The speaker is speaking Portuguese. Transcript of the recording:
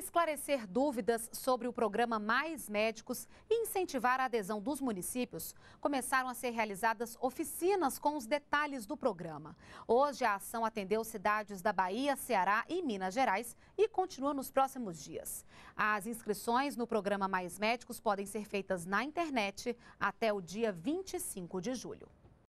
esclarecer dúvidas sobre o programa Mais Médicos e incentivar a adesão dos municípios, começaram a ser realizadas oficinas com os detalhes do programa. Hoje, a ação atendeu cidades da Bahia, Ceará e Minas Gerais e continua nos próximos dias. As inscrições no programa Mais Médicos podem ser feitas na internet até o dia 25 de julho.